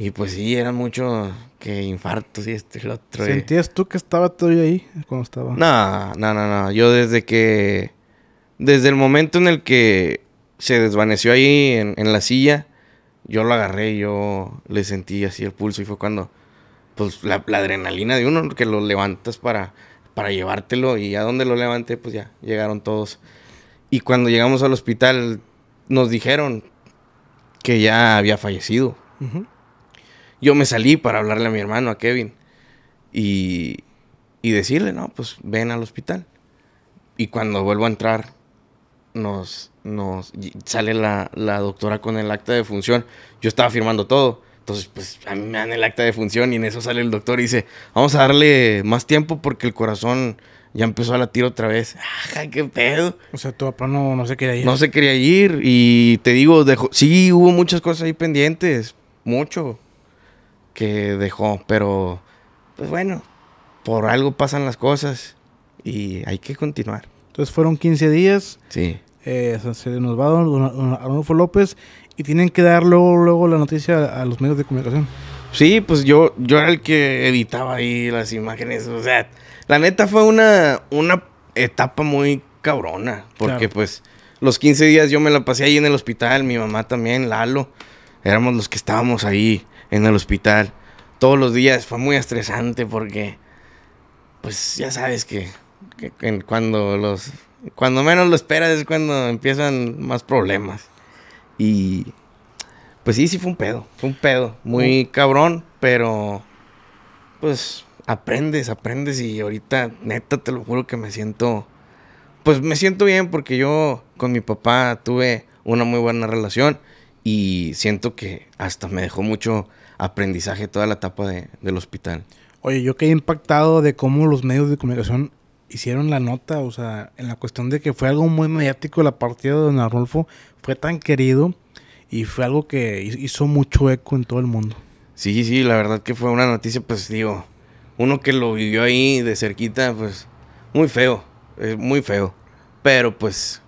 y pues sí, eran muchos que infartos y este y lo otro. Eh. ¿Sentías tú que estaba todavía ahí cuando estaba? No, no, no, no. Yo desde que. Desde el momento en el que se desvaneció ahí en, la silla, yo lo agarré yo le sentí así el pulso. Y fue cuando. Pues la, adrenalina de uno, que lo levantas para, para llevártelo. Y a donde lo levanté, pues ya llegaron todos. Y cuando llegamos al hospital, nos dijeron que ya había fallecido yo me salí para hablarle a mi hermano, a Kevin, y, decirle, no, pues ven al hospital. Y cuando vuelvo a entrar, nos, nos sale la, doctora con el acta de función. Yo estaba firmando todo. Entonces, pues a mí me dan el acta de función y en eso sale el doctor y dice, vamos a darle más tiempo porque el corazón ya empezó a latir otra vez. Ajá, qué pedo. O sea, tu papá no, se quería ir. No se quería ir y te digo, sí, hubo muchas cosas ahí pendientes, mucho que dejó, pero pues bueno, por algo pasan las cosas y hay que continuar. Entonces fueron 15 días. Sí. Eh, se nos va a don, Arnulfo López y tienen que dar luego, luego la noticia a, los medios de comunicación. Sí, pues yo, yo era el que editaba ahí las imágenes. O sea, la neta fue una, una etapa muy cabrona. Porque pues los 15 días yo me la pasé ahí en el hospital, mi mamá también, Lalo. Éramos los que estábamos ahí en el hospital todos los días fue muy estresante porque, pues ya sabes que, cuando los, cuando menos lo esperas es cuando empiezan más problemas. Y, pues sí, sí fue un pedo, fue un pedo, muy mm. cabrón, pero, pues aprendes, aprendes y ahorita, neta, te lo juro que me siento, pues me siento bien porque yo con mi papá tuve una muy buena relación y siento que hasta me dejó mucho aprendizaje toda la etapa del hospital. Oye, yo quedé impactado de cómo los medios de comunicación hicieron la nota, o sea, en la cuestión de que fue algo muy mediático la partida de Don Arnulfo, fue tan querido y fue algo que hizo mucho eco en todo el mundo. Sí, sí, la verdad que fue una noticia, pues digo, uno que lo vivió ahí de cerquita, pues muy feo, es muy feo, pero pues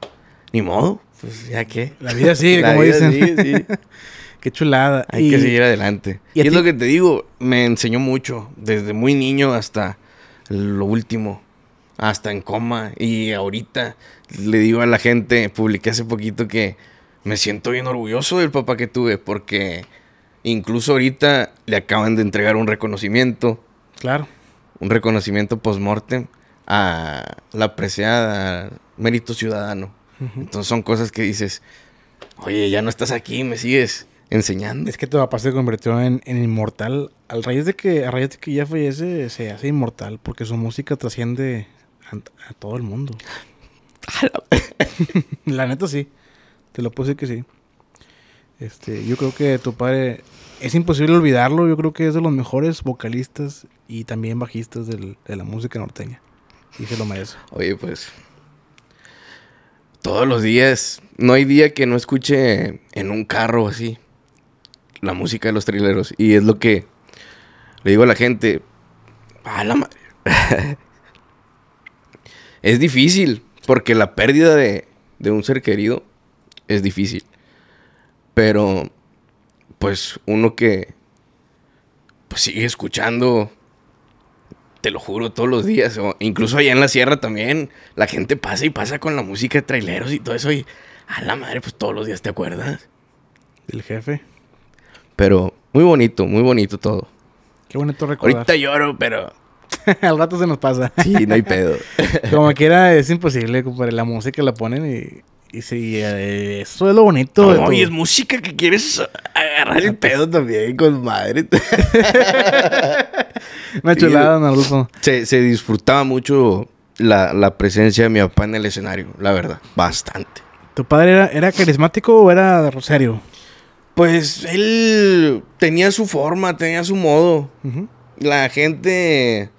ni modo, pues ya qué. La vida sigue, como dicen. qué chulada. Hay que seguir adelante. Y, es lo que te digo, me enseñó mucho, desde muy niño hasta lo último, hasta en coma. Y ahorita le digo a la gente, publiqué hace poquito que me siento bien orgulloso del papá que tuve, porque incluso ahorita le acaban de entregar un reconocimiento. Claro. Un reconocimiento post-mortem a la apreciada Mérito Ciudadano. Entonces son cosas que dices, oye, ya no estás aquí, me sigues enseñando. Es que tu papá se convirtió en, inmortal. Al raíz de que, a raíz de que ya fallece, se hace inmortal porque su música trasciende a, todo el mundo. La neta sí. Te lo puse que sí. Este, yo creo que tu padre es imposible olvidarlo. Yo creo que es de los mejores vocalistas y también bajistas de la música norteña. Y se lo merece. Oye, pues todos los días, no hay día que no escuche en un carro así la música de los trileros. Y es lo que le digo a la gente, la es difícil, porque la pérdida de, de un ser querido es difícil. Pero, pues uno que pues sigue escuchando te lo juro, todos los días. incluso allá en la sierra también, la gente pasa y pasa con la música de traileros y todo eso. Y a la madre, pues todos los días te acuerdas. Del jefe. Pero muy bonito, muy bonito todo. Qué bonito recordar. Ahorita lloro, pero... Al rato se nos pasa. Sí, no hay pedo. Como quiera, es imposible, compadre. La música la ponen y... Y sí, eh, eso es lo bonito. No, y es música que quieres agarrar el pedo también con madre. Se, se disfrutaba mucho la, presencia de mi papá en el escenario, la verdad. Bastante. ¿Tu padre era, carismático o era rosario? Pues él tenía su forma, tenía su modo. La gente,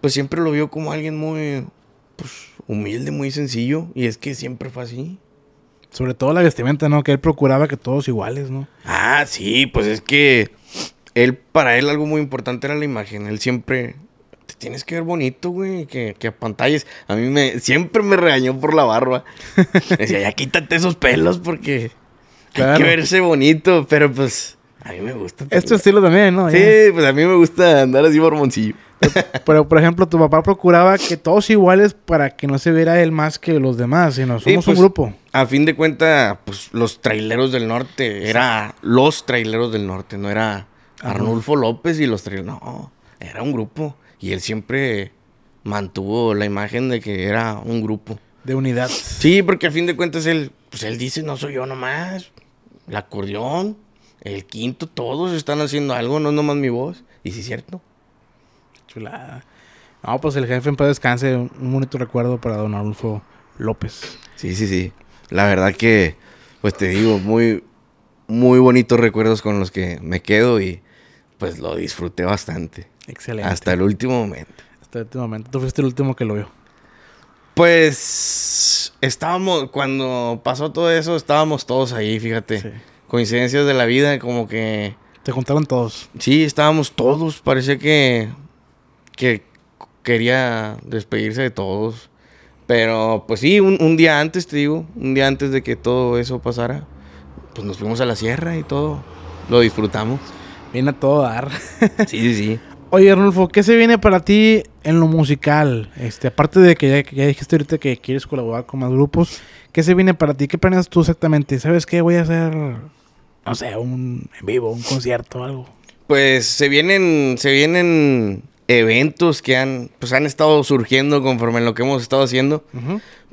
pues siempre lo vio como alguien muy pues, humilde, muy sencillo. Y es que siempre fue así. Sobre todo la vestimenta, ¿no? Que él procuraba que todos iguales, ¿no? Ah, sí, pues es que para él algo muy importante era la imagen. Él siempre, te tienes que ver bonito, güey, que, que pantallas... A mí me, siempre me regañó por la barba. Decía, ya quítate esos pelos porque hay que verse bonito, pero pues... A mí me gusta. Es estilo también, ¿no? Sí, pues a mí me gusta andar así mormoncillo. Pero, pero, por ejemplo, tu papá procuraba que todos iguales para que no se viera él más que los demás, sino somos un pues, grupo. A fin de cuentas, pues los traileros del norte, era los traileros del norte, no era Arnulfo López y los tres. No, era un grupo. Y él siempre mantuvo la imagen de que era un grupo. De unidad. Sí, porque a fin de cuentas él, pues él dice, no soy yo nomás. El acordeón, el quinto, todos están haciendo algo, no es nomás mi voz. Y sí, es cierto. Chulada. No, pues el jefe en paz descanse, un bonito recuerdo para don Arnulfo López. Sí, sí, sí. La verdad que, pues te digo, muy, muy bonitos recuerdos con los que me quedo y pues lo disfruté bastante. Excelente. Hasta el último momento. Hasta el último momento. Tú fuiste el último que lo vio. Pues estábamos, cuando pasó todo eso, estábamos todos ahí, fíjate. Coincidencias de la vida, como que... Te contaron todos. Sí, estábamos todos. Parece que, que quería despedirse de todos. Pero pues sí, un, día antes, te digo, un día antes de que todo eso pasara, pues nos fuimos a la sierra y todo. Lo disfrutamos. Viene a todo dar. Sí, sí, sí. Oye, Arnulfo, ¿qué se viene para ti en lo musical? Este, aparte de que ya, dijiste ahorita que quieres colaborar con más grupos, ¿qué se viene para ti? ¿Qué planeas tú exactamente? ¿Sabes qué? Voy a hacer, no sé, un en vivo, un concierto, o algo. Pues se vienen, se vienen eventos que han, pues han estado surgiendo conforme en lo que hemos estado haciendo.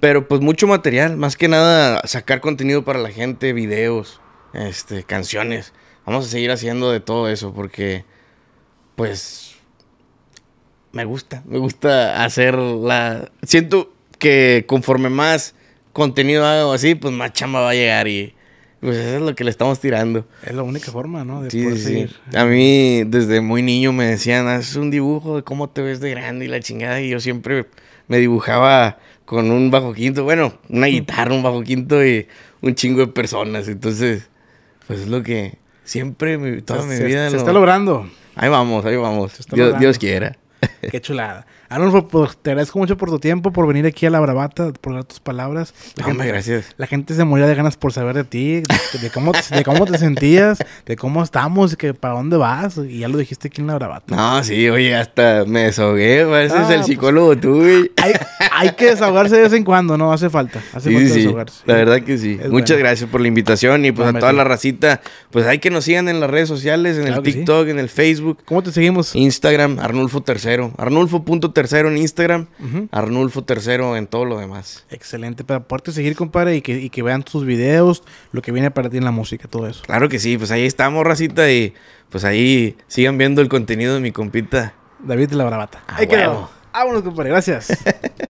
Pero pues mucho material, más que nada sacar contenido para la gente, videos, este, canciones. Vamos a seguir haciendo de todo eso porque, pues, me gusta, me gusta hacer la... Siento que conforme más contenido hago así, pues más chamba va a llegar y... Pues eso es lo que le estamos tirando. Es la única forma, ¿no? A mí, desde muy niño me decían, haz un dibujo de cómo te ves de grande y la chingada. Y yo siempre me dibujaba con un bajo quinto, bueno, una guitarra, un bajo quinto y un chingo de personas. Entonces, pues es lo que, Siempre, toda mi vida. Se está logrando. Ahí vamos, ahí vamos. Dios, Dios quiera. Qué chulada. Arnulfo, pues, te agradezco mucho por tu tiempo, por venir aquí a la bravata, por dar tus palabras. La no, gracias. La gente se moría de ganas por saber de ti, de, cómo, de cómo te sentías, de cómo estamos, que para dónde vas. Y ya lo dijiste aquí en la bravata. No, sí, oye, hasta me desahogué. Pues, ese es el ah, pues, psicólogo tuyo. tú, Hay, que desahogarse de vez en cuando, ¿no? Hace falta. Hace sí, falta sí, desahogarse. La verdad que sí. Muchas gracias por la invitación y pues a toda la racita. Pues hay que nos sigan en las redes sociales, en el TikTok, en el Facebook. ¿Cómo te seguimos? Instagram, Arnulfo Tercero. arnulfo.tv. Tercero en Instagram, Arnulfo Tercero en todo lo demás. Excelente, para aparte seguir, compadre, y que, que vean tus videos, lo que viene para ti en la música, todo eso. Claro que sí, pues ahí estamos, racita, y pues ahí sigan viendo el contenido de mi compita. David de la Bravata. Ah, ahí quedó. Vámonos, compadre, gracias.